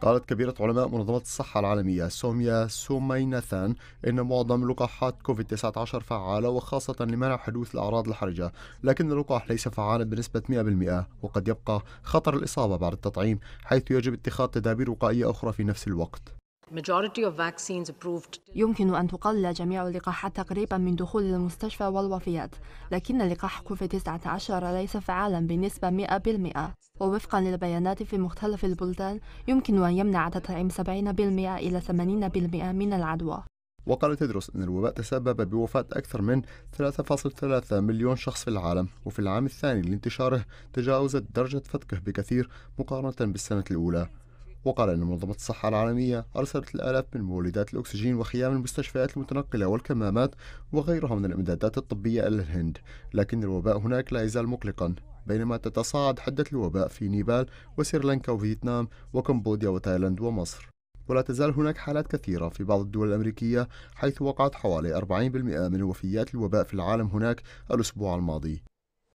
قالت كبيرة علماء منظمة الصحة العالمية سوميا سوميناثان إن معظم لقاحات كوفيد-19 فعالة وخاصة لمنع حدوث الأعراض الحرجة لكن اللقاح ليس فعالا بنسبة 100% وقد يبقى خطر الإصابة بعد التطعيم حيث يجب اتخاذ تدابير وقائية أخرى في نفس الوقت يمكن أن تقلل جميع اللقاحات تقريبا من دخول المستشفى والوفيات لكن لقاح كوفيد-19 ليس فعالا بنسبة 100% ووفقا للبيانات في مختلف البلدان يمكن أن يمنع تطعيم 70% إلى 80% من العدوى وقال تدرس أن الوباء تسبب بوفاة أكثر من 3.3 مليون شخص في العالم وفي العام الثاني لانتشاره تجاوزت درجة فتكه بكثير مقارنة بالسنة الأولى وقال أن منظمة الصحة العالمية أرسلت الآلاف من مولدات الأكسجين وخيام المستشفيات المتنقلة والكمامات وغيرها من الإمدادات الطبية إلى الهند لكن الوباء هناك لا يزال مقلقا بينما تتصاعد حدة الوباء في نيبال وسريلانكا وفيتنام وكمبوديا وتايلاند ومصر ولا تزال هناك حالات كثيرة في بعض الدول الأمريكية حيث وقعت حوالي 40% من وفيات الوباء في العالم هناك الأسبوع الماضي